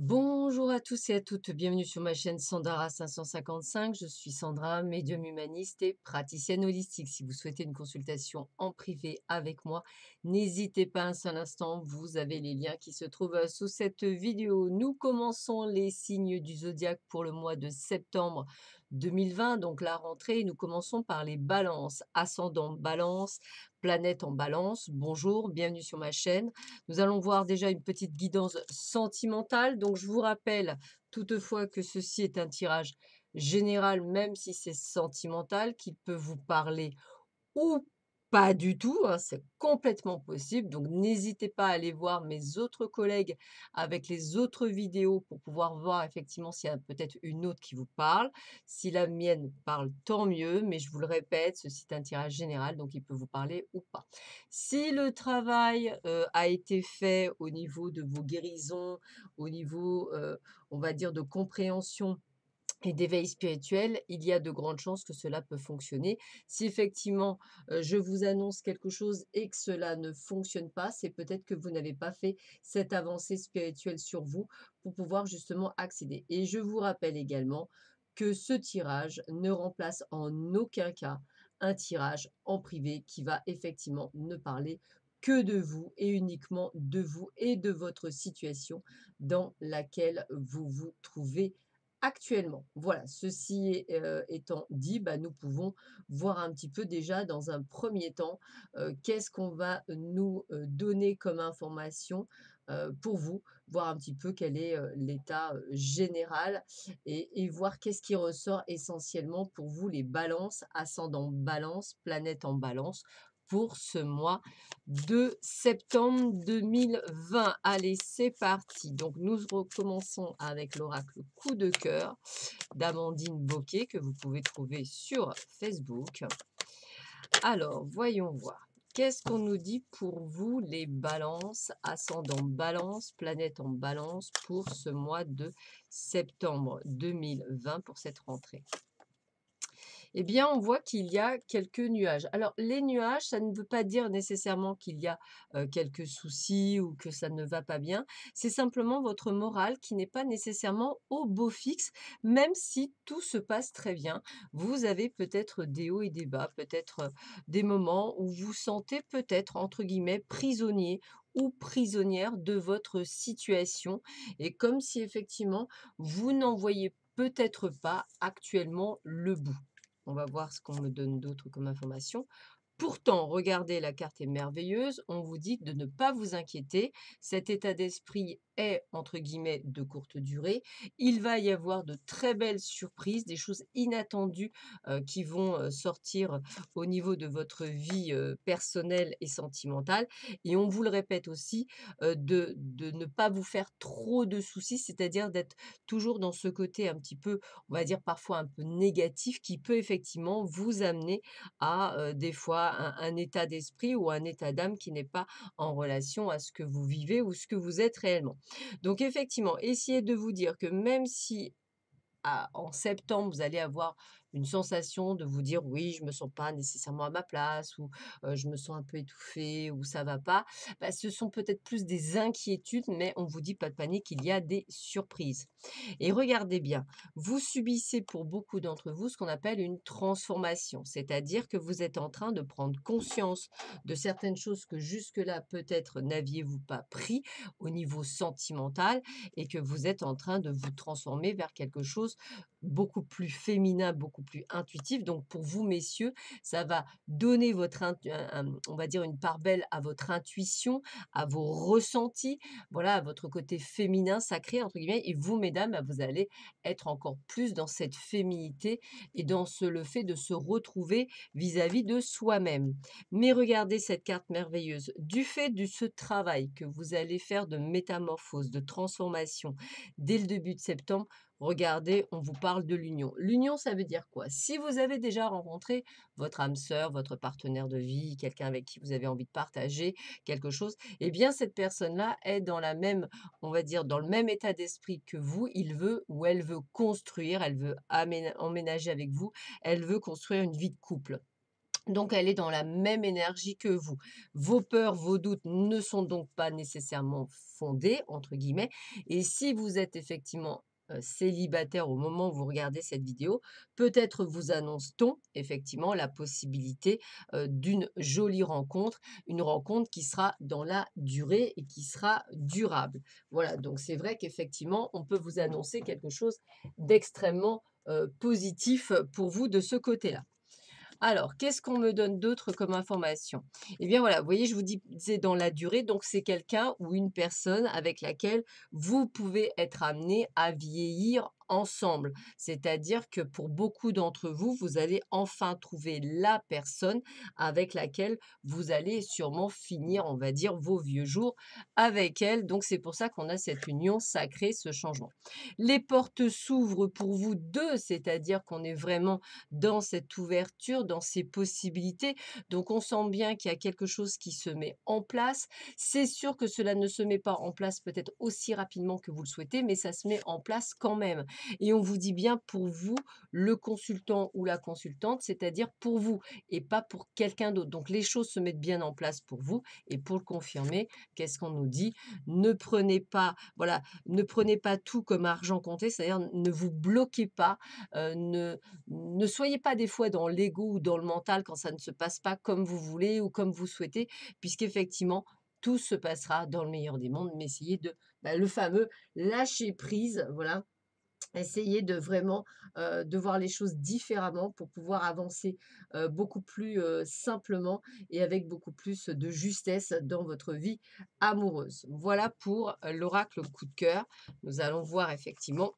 Bonjour à tous et à toutes, bienvenue sur ma chaîne sandra 555. Je suis Sandra, médium humaniste et praticienne holistique. Si vous souhaitez une consultation en privé avec moi, n'hésitez pas un seul instant, vous avez les liens qui se trouvent euh, sous cette vidéo. Nous commençons les signes du zodiaque pour le mois de septembre 2020, donc la rentrée. Nous commençons par les balances. Ascendant balance, planète en balance. Bonjour, bienvenue sur ma chaîne. Nous allons voir déjà une petite guidance sentimentale. Donc je vous rappelle toutefois que ceci est un tirage général, même si c'est sentimental, qui peut vous parler ou pas du tout, hein, c'est complètement possible. Donc n'hésitez pas à aller voir mes autres collègues avec les autres vidéos pour pouvoir voir effectivement s'il y a peut-être une autre qui vous parle. Si la mienne parle, tant mieux, mais je vous le répète, ceci est un tirage général, donc il peut vous parler ou pas. Si le travail a été fait au niveau de vos guérisons, au niveau, on va dire, de compréhension, et d'éveil spirituel, il y a de grandes chances que cela peut fonctionner. Si effectivement je vous annonce quelque chose et que cela ne fonctionne pas, c'est peut-être que vous n'avez pas fait cette avancée spirituelle sur vous pour pouvoir justement accéder. Et je vous rappelle également que ce tirage ne remplace en aucun cas un tirage en privé qui va effectivement ne parler que de vous et uniquement de vous et de votre situation dans laquelle vous vous trouvez actuellement. Voilà, ceci étant dit, bah, nous pouvons voir un petit peu déjà dans un premier temps qu'est-ce qu'on va nous donner comme information pour vous, voir un petit peu quel est l'état général et, et voir qu'est-ce qui ressort essentiellement pour vous les balances, ascendant balance, planète en balance pour ce mois de septembre 2020. Allez, c'est parti. Donc, nous recommençons avec l'oracle coup de cœur d'Amandine Boquet que vous pouvez trouver sur Facebook. Alors, voyons voir. Qu'est-ce qu'on nous dit pour vous les balances, ascendant balance, planète en balance pour ce mois de septembre 2020 pour cette rentrée eh bien, on voit qu'il y a quelques nuages. Alors, les nuages, ça ne veut pas dire nécessairement qu'il y a quelques soucis ou que ça ne va pas bien. C'est simplement votre morale qui n'est pas nécessairement au beau fixe, même si tout se passe très bien. Vous avez peut-être des hauts et des bas, peut-être des moments où vous sentez peut-être, entre guillemets, prisonnier ou prisonnière de votre situation et comme si effectivement vous n'en voyez peut-être pas actuellement le bout. On va voir ce qu'on me donne d'autre comme information. Pourtant, regardez, la carte est merveilleuse, on vous dit de ne pas vous inquiéter, cet état d'esprit est, entre guillemets, de courte durée, il va y avoir de très belles surprises, des choses inattendues qui vont sortir au niveau de votre vie personnelle et sentimentale, et on vous le répète aussi, de, de ne pas vous faire trop de soucis, c'est-à-dire d'être toujours dans ce côté un petit peu, on va dire parfois un peu négatif, qui peut effectivement vous amener à des fois un, état d'esprit ou un état d'âme qui n'est pas en relation à ce que vous vivez ou ce que vous êtes réellement. Donc effectivement, essayez de vous dire que même si ah, en septembre, vous allez avoir une sensation de vous dire oui, je me sens pas nécessairement à ma place ou je me sens un peu étouffée ou ça va pas, bah, ce sont peut-être plus des inquiétudes, mais on vous dit pas de panique, il y a des surprises. Et regardez bien, vous subissez pour beaucoup d'entre vous ce qu'on appelle une transformation, c'est-à-dire que vous êtes en train de prendre conscience de certaines choses que jusque-là peut-être n'aviez-vous pas pris au niveau sentimental et que vous êtes en train de vous transformer vers quelque chose beaucoup plus féminin, beaucoup plus intuitif. Donc pour vous, messieurs, ça va donner votre, on va dire une part belle à votre intuition, à vos ressentis, voilà, à votre côté féminin sacré entre guillemets. Et vous, mesdames, bah, vous allez être encore plus dans cette féminité et dans ce, le fait de se retrouver vis à -vis de soi-même. Mais regardez cette carte merveilleuse. Du fait de ce travail que vous allez faire de métamorphose, de transformation dès le début de septembre, Regardez, on vous parle de l'union. L'union, ça veut dire quoi Si vous avez déjà rencontré votre âme sœur, votre partenaire de vie, quelqu'un avec qui vous avez envie de partager quelque chose, eh bien cette personne-là est dans la même, on va dire, dans le même état d'esprit que vous. Il veut ou elle veut construire, elle veut emménager avec vous, elle veut construire une vie de couple. Donc elle est dans la même énergie que vous. Vos peurs, vos doutes ne sont donc pas nécessairement fondés, entre guillemets. Et si vous êtes effectivement euh, célibataire au moment où vous regardez cette vidéo, peut-être vous annonce-t-on effectivement la possibilité euh, d'une jolie rencontre, une rencontre qui sera dans la durée et qui sera durable. Voilà, donc c'est vrai qu'effectivement, on peut vous annoncer quelque chose d'extrêmement euh, positif pour vous de ce côté-là. Alors, qu'est-ce qu'on me donne d'autre comme information Eh bien voilà, vous voyez, je vous disais dans la durée, donc c'est quelqu'un ou une personne avec laquelle vous pouvez être amené à vieillir ensemble. C'est-à-dire que pour beaucoup d'entre vous, vous allez enfin trouver la personne avec laquelle vous allez sûrement finir, on va dire, vos vieux jours avec elle. Donc c'est pour ça qu'on a cette union sacrée, ce changement. Les portes s'ouvrent pour vous deux, c'est-à-dire qu'on est vraiment dans cette ouverture, dans ces possibilités. Donc on sent bien qu'il y a quelque chose qui se met en place. C'est sûr que cela ne se met pas en place peut-être aussi rapidement que vous le souhaitez, mais ça se met en place quand même et on vous dit bien pour vous, le consultant ou la consultante, c'est-à-dire pour vous et pas pour quelqu'un d'autre. Donc les choses se mettent bien en place pour vous et pour le confirmer, qu'est-ce qu'on nous dit Ne prenez pas, voilà, ne prenez pas tout comme argent compté, c'est-à-dire ne vous bloquez pas, euh, ne, soyez pas des fois dans l'ego ou dans le mental quand ça ne se passe pas comme vous voulez ou comme vous souhaitez, puisqu'effectivement, tout se passera dans le meilleur des mondes, mais essayez de bah, le fameux lâcher prise, voilà, essayez de vraiment de voir les choses différemment pour pouvoir avancer beaucoup plus simplement et avec beaucoup plus de justesse dans votre vie amoureuse. Voilà pour l'oracle coup de cœur. Nous allons voir effectivement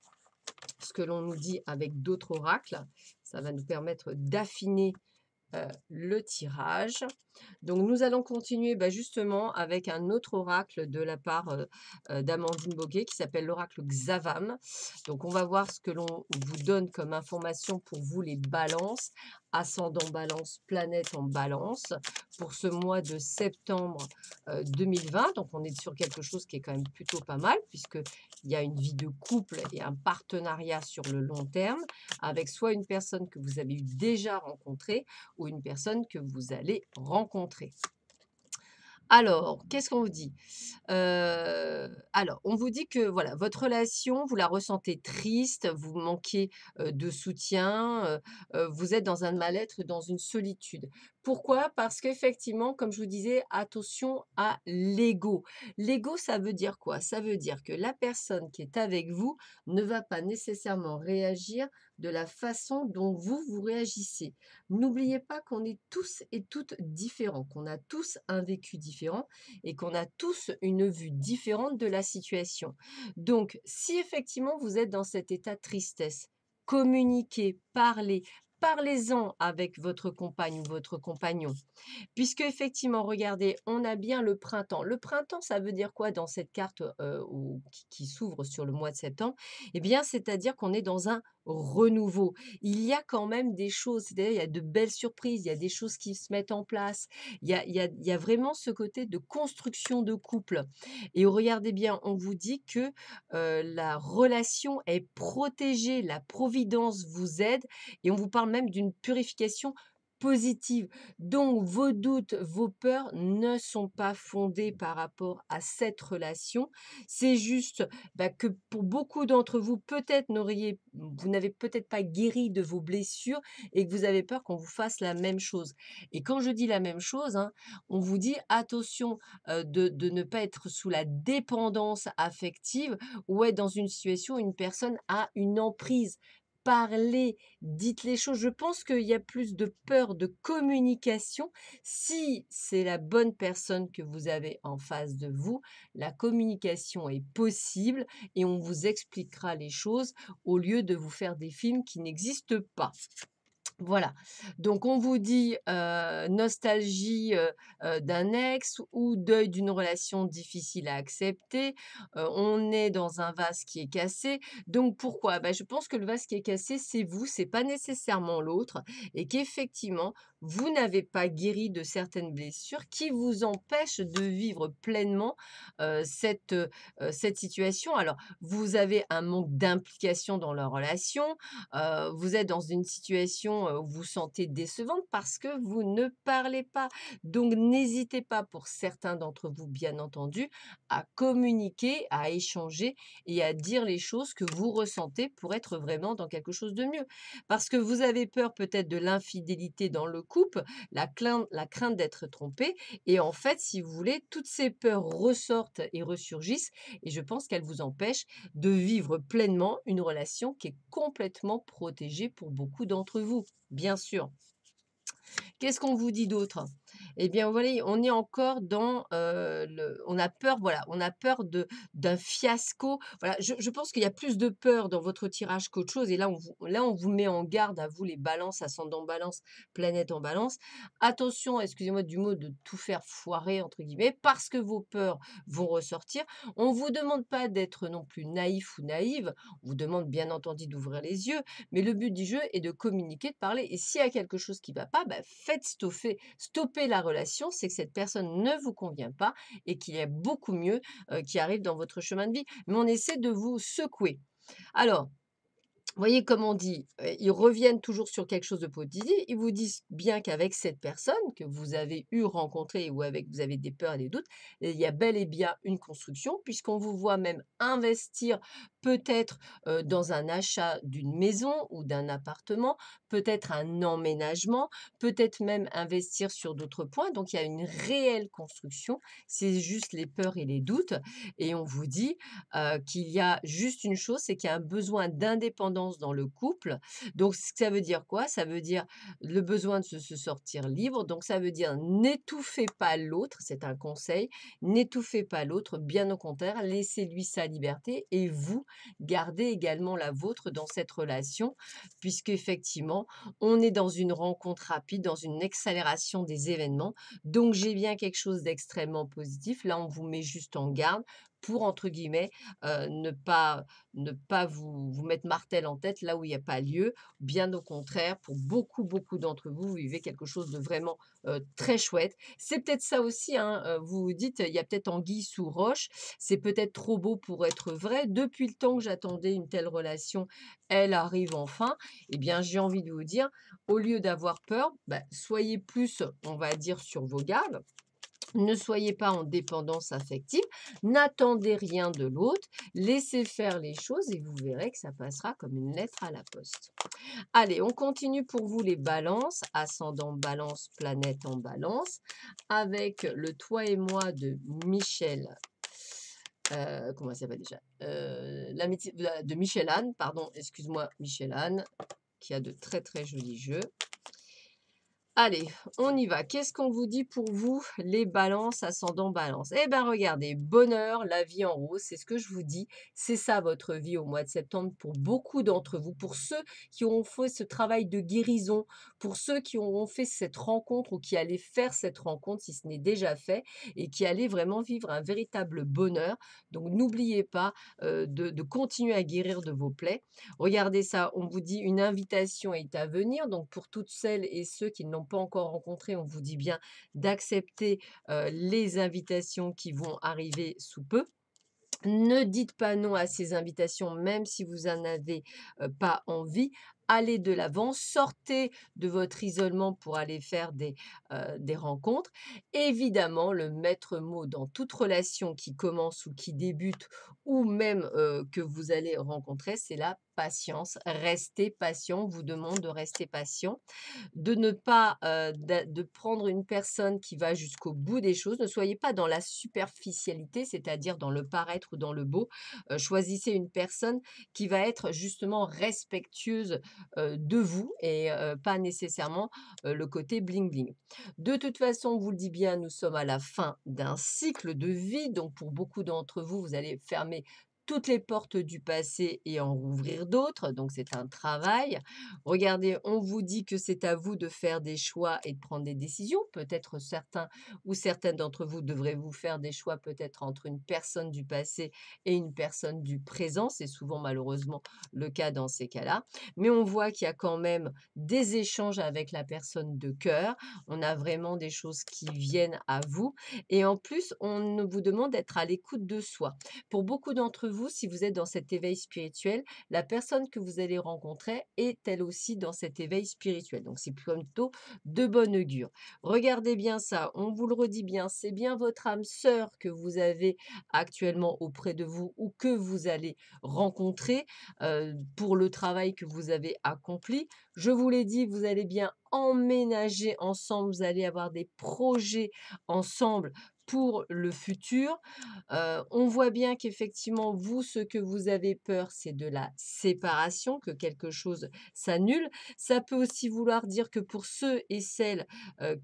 ce que l'on nous dit avec d'autres oracles. Ça va nous permettre d'affiner euh, le tirage. Donc nous allons continuer bah, justement avec un autre oracle de la part euh, euh, d'Amandine Boguet qui s'appelle l'oracle Xavam. Donc on va voir ce que l'on vous donne comme information pour vous les balances ascendant balance, planète en balance, pour ce mois de septembre 2020. Euh, donc on est sur quelque chose qui est quand même plutôt pas mal, puisqu'il y a une vie de couple et un partenariat sur le long terme, avec soit une personne que vous avez déjà rencontrée, ou une personne que vous allez rencontrer. Alors, qu'est-ce qu'on vous dit euh, Alors, on vous dit que voilà, votre relation, vous la ressentez triste, vous manquez de soutien, vous êtes dans un mal-être, dans une solitude. Pourquoi Parce qu'effectivement, comme je vous disais, attention à l'ego. L'ego, ça veut dire quoi Ça veut dire que la personne qui est avec vous ne va pas nécessairement réagir de la façon dont vous vous réagissez. N'oubliez pas qu'on est tous et toutes différents, qu'on a tous un vécu différent et qu'on a tous une vue différente de la situation. Donc, si effectivement vous êtes dans cet état de tristesse, communiquez, parlez parlez-en avec votre compagne ou votre compagnon. Puisque effectivement, regardez, on a bien le printemps. Le printemps, ça veut dire quoi dans cette carte euh, qui, s'ouvre sur le mois de septembre Eh bien, c'est-à-dire qu'on est dans un renouveau. Il y a quand même des choses, il y a de belles surprises, il y a des choses qui se mettent en place, il y a, vraiment ce côté de construction de couple. Et regardez bien, on vous dit que euh, la relation est protégée, la providence vous aide, et on vous parle même d'une purification positive. Donc vos doutes, vos peurs ne sont pas fondées par rapport à cette relation. C'est juste bah, que pour beaucoup d'entre vous, peut-être n'auriez, vous n'avez peut-être pas guéri de vos blessures et que vous avez peur qu'on vous fasse la même chose. Et quand je dis la même chose, hein, on vous dit attention euh, de, de, ne pas être sous la dépendance affective ou être dans une situation où une personne a une emprise parlez, dites les choses. Je pense qu'il y a plus de peur de communication. Si c'est la bonne personne que vous avez en face de vous, la communication est possible et on vous expliquera les choses au lieu de vous faire des films qui n'existent pas. Voilà. Donc on vous dit nostalgie d'un ex ou deuil d'une relation difficile à accepter. on est dans un vase qui est cassé. Donc pourquoi bah, Je pense que le vase qui est cassé, c'est vous, c'est pas nécessairement l'autre. Et qu'effectivement, vous n'avez pas guéri de certaines blessures qui vous empêchent de vivre pleinement cette, cette situation. Alors, vous avez un manque d'implication dans la relation, vous êtes dans une situation euh, vous sentez décevante parce que vous ne parlez pas. Donc n'hésitez pas pour certains d'entre vous, bien entendu, à communiquer, à échanger et à dire les choses que vous ressentez pour être vraiment dans quelque chose de mieux. Parce que vous avez peur peut-être de l'infidélité dans le couple, la, crainte, la crainte d'être trompé. Et en fait, si vous voulez, toutes ces peurs ressortent et ressurgissent. Et je pense qu'elles vous empêchent de vivre pleinement une relation qui est complètement protégée pour beaucoup d'entre vous bien sûr. Qu'est-ce qu'on vous dit d'autre eh bien voilà, on est encore dans, euh, on a peur, voilà, on a peur de d'un fiasco. Voilà, je, pense qu'il y a plus de peur dans votre tirage qu'autre chose. Et là, on vous, là, on vous met en garde à vous les balances, ascendant balance, planète en balance. Attention, excusez-moi du mot de tout faire foirer entre guillemets, parce que vos peurs vont ressortir. On vous demande pas d'être non plus naïf ou naïve. On vous demande bien entendu d'ouvrir les yeux, mais le but du jeu est de communiquer, de parler. Et s'il y a quelque chose qui va pas, bah, faites stopper, stopper la relation, c'est que cette personne ne vous convient pas et qu'il y a beaucoup mieux qui arrive dans votre chemin de vie. Mais on essaie de vous secouer. Alors, voyez comme on dit, eh, ils reviennent toujours sur quelque chose de positif, ils vous disent bien qu'avec cette personne que vous avez eu rencontrée ou avec vous avez des peurs et des doutes, eh, il y a bel et bien une construction puisqu'on vous voit même investir peut-être dans un achat d'une maison ou d'un appartement, peut-être un emménagement, peut-être même investir sur d'autres points. Donc il y a une réelle construction, c'est juste les peurs et les doutes et on vous dit qu'il y a juste une chose, c'est qu'il y a un besoin d'indépendance dans le couple. Donc, ça veut dire quoi Ça veut dire le besoin de se, sortir libre. Donc, ça veut dire n'étouffez pas l'autre, c'est un conseil, n'étouffez pas l'autre, bien au contraire, laissez-lui sa liberté et vous gardez également la vôtre dans cette relation, puisque effectivement, on est dans une rencontre rapide, dans une accélération des événements. Donc, j'ai bien quelque chose d'extrêmement positif. Là, on vous met juste en garde pour, entre guillemets, ne pas, ne pas vous, mettre martel en tête là où il n'y a pas lieu. Bien au contraire, pour beaucoup, beaucoup d'entre vous, vous vivez quelque chose de vraiment très chouette. C'est peut-être ça aussi, hein, vous vous dites, il y a peut-être anguille sous roche, c'est peut-être trop beau pour être vrai. Depuis le temps que j'attendais une telle relation, elle arrive enfin. Eh bien, j'ai envie de vous dire, au lieu d'avoir peur, bah, soyez plus, on va dire, sur vos gardes. Ne soyez pas en dépendance affective, n'attendez rien de l'autre, laissez faire les choses et vous verrez que ça passera comme une lettre à la poste. Allez, on continue pour vous les balances, ascendant balance, planète en balance, avec le Toi et moi de Michel euh, comment ça va déjà euh, L'amitié de Michel Anne, pardon, excuse-moi, Michel Anne, qui a de très très jolis jeux. Allez, on y va. Qu'est-ce qu'on vous dit pour vous, les balances, ascendant balance Eh bien, regardez, bonheur, la vie en rose, c'est ce que je vous dis. C'est ça votre vie au mois de septembre pour beaucoup d'entre vous, pour ceux qui ont fait ce travail de guérison, pour ceux qui auront fait cette rencontre ou qui allaient faire cette rencontre si ce n'est déjà fait et qui allaient vraiment vivre un véritable bonheur. Donc, n'oubliez pas euh, de, de continuer à guérir de vos plaies. Regardez ça, on vous dit une invitation est à venir. Donc, pour toutes celles et ceux qui n'ont pas encore rencontré, on vous dit bien d'accepter les invitations qui vont arriver sous peu. Ne dites pas non à ces invitations, même si vous n'en avez pas envie allez de l'avant, sortez de votre isolement pour aller faire des, des, rencontres. Évidemment, le maître mot dans toute relation qui commence ou qui débute ou même que vous allez rencontrer, c'est la patience, restez patient, vous demande de rester patient, de ne pas, de, prendre une personne qui va jusqu'au bout des choses, ne soyez pas dans la superficialité, c'est-à-dire dans le paraître ou dans le beau, choisissez une personne qui va être justement respectueuse de vous et pas nécessairement le côté bling-bling. De toute façon, vous le dit bien, nous sommes à la fin d'un cycle de vie, donc pour beaucoup d'entre vous, vous allez fermer toutes les portes du passé et en rouvrir d'autres. Donc c'est un travail. Regardez, on vous dit que c'est à vous de faire des choix et de prendre des décisions. Peut-être certains ou certaines d'entre vous devrez vous faire des choix peut-être entre une personne du passé et une personne du présent. C'est souvent malheureusement le cas dans ces cas-là. Mais on voit qu'il y a quand même des échanges avec la personne de cœur. On a vraiment des choses qui viennent à vous. Et en plus, on vous demande d'être à l'écoute de soi. Pour beaucoup d'entre vous, si vous êtes dans cet éveil spirituel, la personne que vous allez rencontrer est elle aussi dans cet éveil spirituel. Donc c'est plutôt de bonne augure. Regardez bien ça, on vous le redit bien, c'est bien votre âme sœur que vous avez actuellement auprès de vous ou que vous allez rencontrer euh, pour le travail que vous avez accompli. Je vous l'ai dit, vous allez bien emménager ensemble, vous allez avoir des projets ensemble pour le futur. on voit bien qu'effectivement, vous, ce que vous avez peur, c'est de la séparation, que quelque chose s'annule. Ça peut aussi vouloir dire que pour ceux et celles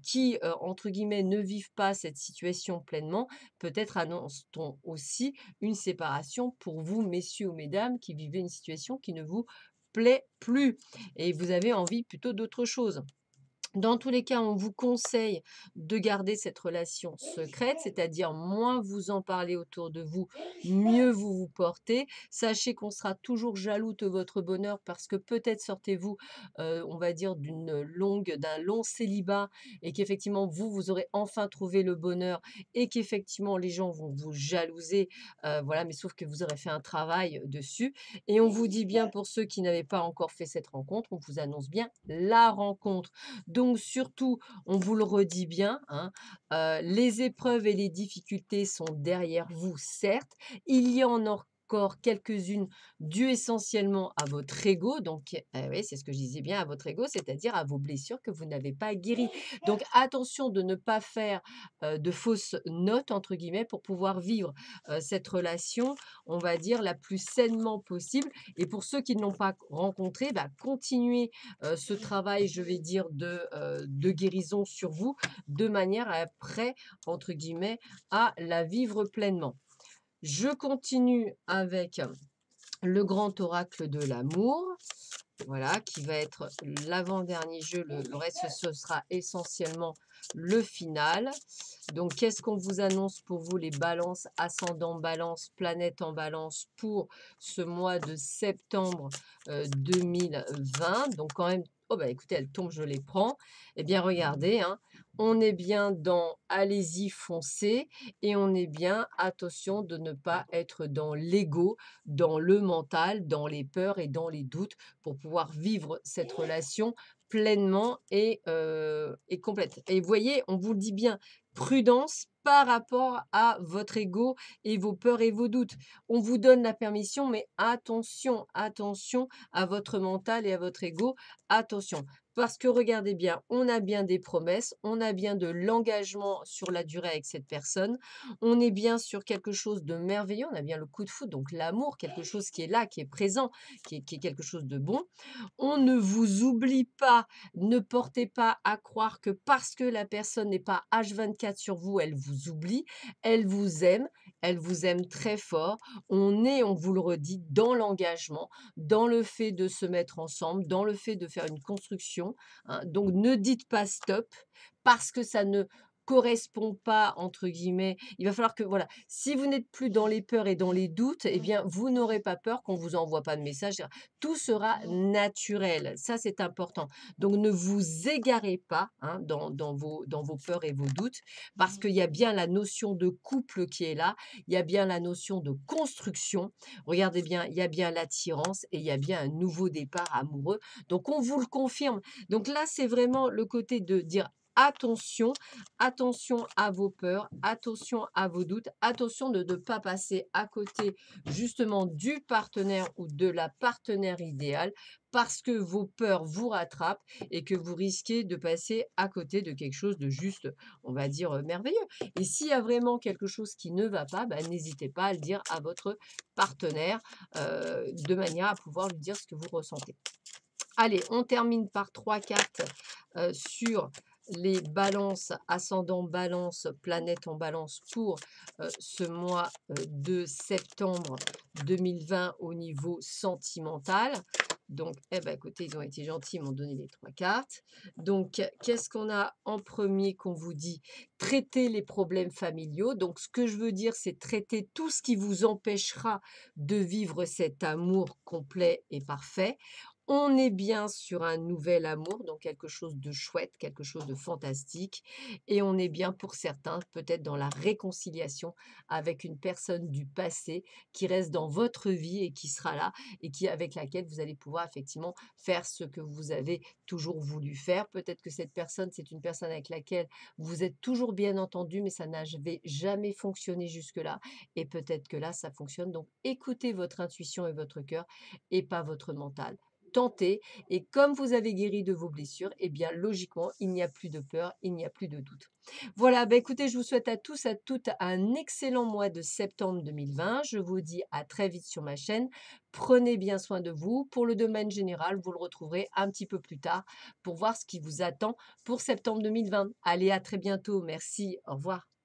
qui, entre guillemets, ne vivent pas cette situation pleinement, peut-être annonce-t-on aussi une séparation pour vous, messieurs ou mesdames, qui vivez une situation qui ne vous plaît plus et vous avez envie plutôt d'autre chose. Dans tous les cas, on vous conseille de garder cette relation secrète, c'est-à-dire moins vous en parlez autour de vous, mieux vous vous portez. Sachez qu'on sera toujours jaloux de votre bonheur parce que peut-être sortez-vous, on va dire, d'une longue, d'un long célibat et qu'effectivement vous, vous aurez enfin trouvé le bonheur et qu'effectivement les gens vont vous jalouser, voilà, mais sauf que vous aurez fait un travail dessus. Et on vous dit bien pour ceux qui n'avaient pas encore fait cette rencontre, on vous annonce bien la rencontre. Donc surtout, on vous le redit bien, hein, euh, les épreuves et les difficultés sont derrière vous, certes. Il y en a encore quelques-unes dues essentiellement à votre ego. Donc, eh c'est ce que je disais bien, à votre ego, c'est-à-dire à vos blessures que vous n'avez pas guéries. Donc, attention de ne pas faire de fausses notes, entre guillemets, pour pouvoir vivre cette relation, on va dire, la plus sainement possible. Et pour ceux qui ne l'ont pas rencontré, bah, continuez ce travail, je vais dire, de, guérison sur vous, de manière à après, entre guillemets, à la vivre pleinement. Je continue avec le grand oracle de l'amour. Voilà, qui va être l'avant-dernier jeu. Le, reste, ce sera essentiellement le final. Donc, qu'est-ce qu'on vous annonce pour vous, les balances, ascendant balance, planète en balance, pour ce mois de septembre 2020 euh, Donc, quand même, oh bah écoutez, elle tombe, je les prends. Eh bien, regardez, hein, on est bien dans allez-y, foncez et on est bien attention de ne pas être dans l'ego, dans le mental, dans les peurs et dans les doutes pour pouvoir vivre cette relation pleinement et, euh, et complète. Et vous voyez, on vous le dit bien, prudence par rapport à votre ego et vos peurs et vos doutes. On vous donne la permission, mais attention, attention à votre mental et à votre ego, attention. Parce que regardez bien, on a bien des promesses, on a bien de l'engagement sur la durée avec cette personne, on est bien sur quelque chose de merveilleux, on a bien le coup de foudre, donc l'amour, quelque chose qui est là, qui est présent, qui est, qui est quelque chose de bon. On ne vous oublie pas, ne portez pas à croire que parce que la personne n'est pas H24 sur vous, elle vous oublie, elle vous aime, elle vous aime très fort. On est, on vous le redit, dans l'engagement, dans le fait de se mettre ensemble, dans le fait de faire une construction. Hein. Donc ne dites pas stop parce que ça ne correspond pas, entre guillemets, il va falloir que, voilà, si vous n'êtes plus dans les peurs et dans les doutes, eh bien, vous n'aurez pas peur qu'on vous envoie pas de message. Tout sera naturel. Ça, c'est important. Donc, ne vous égarez pas hein, dans, vos, dans vos peurs et vos doutes, parce qu'il y a bien la notion de couple qui est là, il y a bien la notion de construction. Regardez bien, il y a bien l'attirance et il y a bien un nouveau départ amoureux. Donc, on vous le confirme. Donc là, c'est vraiment le côté de dire attention, attention à vos peurs, attention à vos doutes, attention de ne pas passer à côté justement du partenaire ou de la partenaire idéale parce que vos peurs vous rattrapent et que vous risquez de passer à côté de quelque chose de juste, on va dire, euh, merveilleux. Et s'il y a vraiment quelque chose qui ne va pas, bah, n'hésitez pas à le dire à votre partenaire euh, de manière à pouvoir lui dire ce que vous ressentez. Allez, on termine par trois cartes euh, sur les balances, ascendant balance, planète en balance pour ce mois de septembre 2020 au niveau sentimental. Donc, eh ben, écoutez, ils ont été gentils, ils m'ont donné les trois cartes. Donc, qu'est-ce qu'on a en premier qu'on vous dit Traiter les problèmes familiaux. Donc, ce que je veux dire, c'est traiter tout ce qui vous empêchera de vivre cet amour complet et parfait. On est bien sur un nouvel amour, donc quelque chose de chouette, quelque chose de fantastique. Et on est bien pour certains, peut-être dans la réconciliation avec une personne du passé qui reste dans votre vie et qui sera là et qui avec laquelle vous allez pouvoir effectivement faire ce que vous avez toujours voulu faire. Peut-être que cette personne, c'est une personne avec laquelle vous êtes toujours bien entendu, mais ça n'avait jamais fonctionné jusque-là. Et peut-être que là, ça fonctionne. Donc écoutez votre intuition et votre cœur et pas votre mental tentez et comme vous avez guéri de vos blessures, et eh bien logiquement, il n'y a plus de peur, il n'y a plus de doute. Voilà, bah écoutez, je vous souhaite à tous, à toutes un excellent mois de septembre 2020. Je vous dis à très vite sur ma chaîne. Prenez bien soin de vous. Pour le domaine général, vous le retrouverez un petit peu plus tard pour voir ce qui vous attend pour septembre 2020. Allez, à très bientôt. Merci. Au revoir.